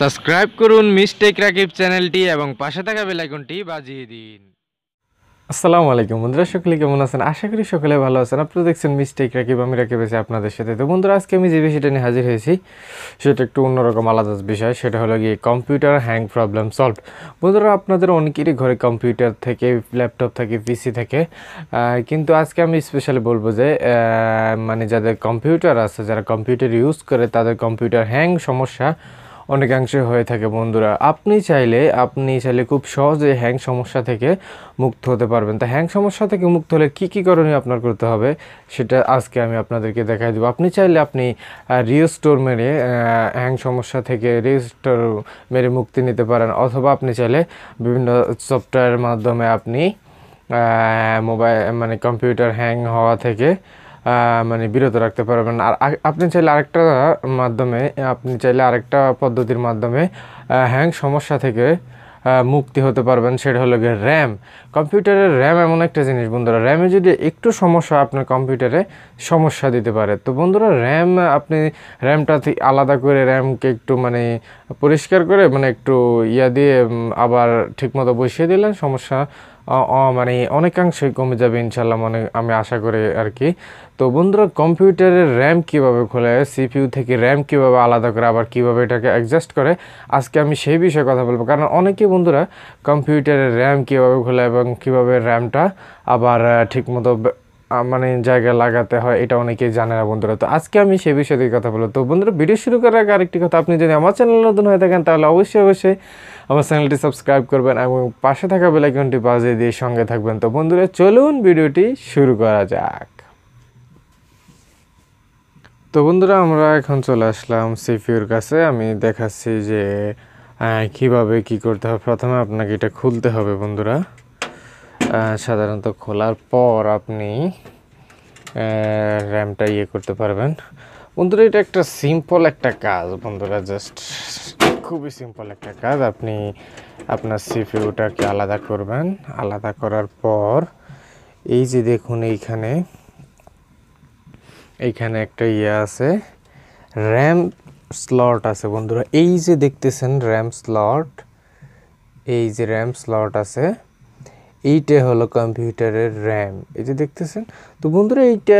subscribe করুন mistake Rakib চ্যানেলটি এবং পাশে থাকা বেলাইকনটি বাজিয়ে দিন আসসালামু আলাইকুম বন্ধুরা সকলে কেমন আছেন আশা করি সকলে ভালো আছেন আপনারা দেখছেন মিস্টেক রাকিব আমি রাকিব পেয়েছি আপনাদের সাথে তো বন্ধুরা আজকে আমি যে বিষয়টা নিয়ে হাজির হয়েছি সেটা একটু অন্যরকম আলাদা বিষয় সেটা হলো গিয়ে কম্পিউটার হ্যাং প্রবলেম সলভ বন্ধুরা আপনাদের অনেকেরই ঘরে কম্পিউটার থেকে ল্যাপটপ থেকে পিসি থেকে কিন্তু আজকে আমি স্পেশালি বলবো যে মানে যাদের কম্পিউটার আছে যারা কম্পিউটার ইউজ করে তাদের কম্পিউটার হ্যাং সমস্যা অনেকাংশে হয়ে থাকে বন্ধুরা আপনি চাইলে আপনি চাইলে খুব সহজে হ্যাং সমস্যা থেকে মুক্ত হতে পারবেন তা হ্যাং সমস্যা থেকে মুক্ত হলে কী কী করণীয় আপনার করতে হবে সেটা আজকে আমি আপনাদেরকে দেখাই দেবো আপনি চাইলে আপনি রিওস্টোর মেরে হ্যাং সমস্যা থেকে রিওস্টোর মেরে মুক্তি নিতে পারেন অথবা আপনি চাইলে বিভিন্ন সফটওয়্যারের মাধ্যমে আপনি মোবাইল মানে কম্পিউটার হ্যাং হওয়া থেকে মানে বিরত রাখতে পারবেন আর আপনি চাইলে আরেকটা মাধ্যমে আপনি চাইলে আরেকটা পদ্ধতির মাধ্যমে হ্যাং সমস্যা থেকে মুক্তি হতে পারবেন সেটা হলো গিয়ে র্যাম কম্পিউটারের র্যাম এমন একটা জিনিস বন্ধুরা র্যামে যদি একটু সমস্যা আপনার কম্পিউটারে সমস্যা দিতে পারে তো বন্ধুরা র্যাম আপনি র্যামটা আলাদা করে র্যামকে একটু মানে পরিষ্কার করে মানে একটু ইয়া দিয়ে আবার ঠিকমতো বসিয়ে দিলেন সমস্যা মানে অনেকাংশে কমে যাবে ইনশাল্লাহ মানে আমি আশা করি আর কি তো বন্ধুরা কম্পিউটারের র্যাম কীভাবে খোলে সিপিউ থেকে র্যাম কীভাবে আলাদা করে আবার কীভাবে এটাকে অ্যাডজাস্ট করে আজকে আমি সেই বিষয়ে কথা বলবো কারণ অনেকে বন্ধুরা কম্পিউটারের র্যাম কীভাবে খোলে এবং কীভাবে র্যামটা আবার ঠিকমতো মানে জায়গায় লাগাতে হয় এটা অনেকেই জানে না বন্ধুরা তো আজকে আমি সে বিষয়ে কথা বলবো তো বন্ধুরা ভিডিও শুরু করার আগে আরেকটি কথা আপনি যদি আমার চ্যানেল নতুন হয়ে থাকেন তাহলে অবশ্যই অবশ্যই আমার চ্যানেলটি সাবস্ক্রাইব করবেন এবং পাশে থাকা বেলাইকনটি বাজিয়ে দিয়ে সঙ্গে থাকবেন তো বন্ধুরা চলুন ভিডিওটি শুরু করা যাক তো বন্ধুরা আমরা এখন চলে আসলাম সিফিউর কাছে আমি দেখাচ্ছি যে কিভাবে কি করতে হবে প্রথমে আপনাকে এটা খুলতে হবে বন্ধুরা সাধারণত খোলার পর আপনি র্যামটা ইয়ে করতে পারবেন বন্ধুরা এটা একটা সিম্পল একটা কাজ বন্ধুরা জাস্ট খুবই সিম্পল একটা কাজ আপনি আপনার সিপিউটাকে আলাদা করবেন আলাদা করার পর এই যে দেখুন এইখানে এইখানে একটা ইয়ে আছে র্যাম স্লট আছে বন্ধুরা এই যে দেখতেছেন র্যাম স্লট এই যে র্যাম স্লট আছে এইটা হলো কম্পিউটারের র্যাম এই যে দেখতেছেন তো বন্ধুরা এইটা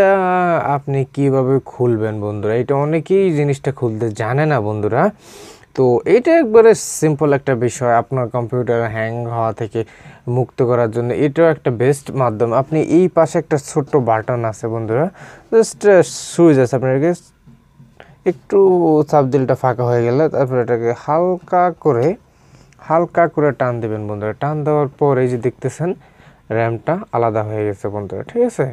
আপনি কিভাবে খুলবেন বন্ধুরা এটা অনেকেই জিনিসটা খুলতে জানে না বন্ধুরা তো এটা একবারে সিম্পল একটা বিষয় আপনার কম্পিউটার হ্যাং হওয়া থেকে মুক্ত করার জন্য এটাও একটা বেস্ট মাধ্যম আপনি এই পাশে একটা ছোট্ট বাটন আছে বন্ধুরা জাস্ট সুইচ আছে আপনার একটু সাবজেলটা ফাঁকা হয়ে গেলে তারপরে এটাকে হালকা করে হালকা করে টান দেবেন বন্ধুরা টান দেওয়ার পর এই যে দেখতেছেন র্যামটা আলাদা হয়ে গেছে বন্ধুরা ঠিক আছে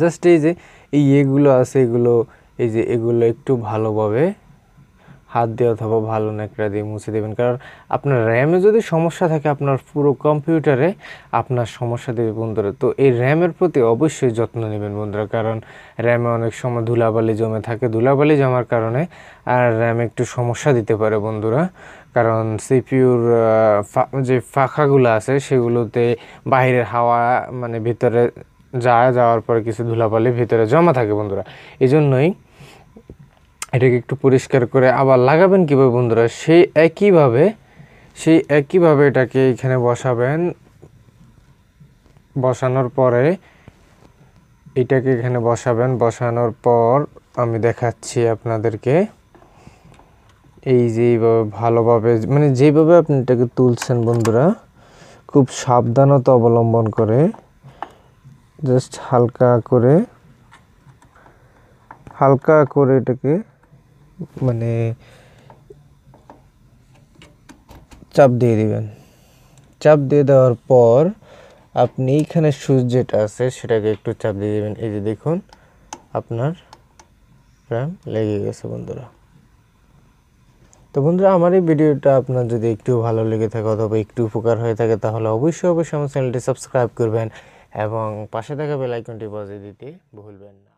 জাস্ট এই যে এই এগুলো আছে এগুলো এই যে এগুলো একটু ভালোভাবে হাত দিয়ে অথবা ভালো ন্যাকড়া দিয়ে মুছে দেবেন কারণ আপনার র্যামে যদি সমস্যা থাকে আপনার পুরো কম্পিউটারে আপনার সমস্যা দেবে বন্ধুরা তো এই র্যামের প্রতি অবশ্যই যত্ন নেবেন বন্ধুরা কারণ র্যামে অনেক সময় ধুলাবালি জমে থাকে ধুলাবালি জমার কারণে আর র্যাম একটু সমস্যা দিতে পারে বন্ধুরা কারণ সিপিউর যে ফাঁকাগুলো আছে সেগুলোতে বাইরের হাওয়া মানে ভিতরে যাওয়া যাওয়ার পরে কিছু ধুলাবালি ভিতরে জমা থাকে বন্ধুরা এই জন্যই এটাকে একটু পরিষ্কার করে আবার লাগাবেন কীভাবে বন্ধুরা সেই একইভাবে সেই একইভাবে এটাকে এখানে বসাবেন বসানোর পরে এটাকে এখানে বসাবেন বসানোর পর আমি দেখাচ্ছি আপনাদেরকে এই এইভাবে ভালোভাবে মানে যেভাবে আপনি এটাকে তুলছেন বন্ধুরা খুব সাবধানতা অবলম্বন করে জাস্ট হালকা করে হালকা করে এটাকে মানে চাপ দিয়ে দিবেন চাপ দিয়ে দেওয়ার পর আপনি এইখানে সুচ যেটা আছে সেটাকে একটু চাপ দিয়ে দেবেন এই যে দেখুন আপনার ফ্রেম লেগে গেছে বন্ধুরা তো বন্ধুরা আমার এই ভিডিওটা আপনার যদি একটু ভালো লেগে থাকে অথবা একটু উপকার হয়ে থাকে তাহলে অবশ্যই অবশ্যই আমার চ্যানেলটি সাবস্ক্রাইব করবেন এবং পাশে থাকা বেলাইকনটি বাজিয়ে দিতে ভুলবেন না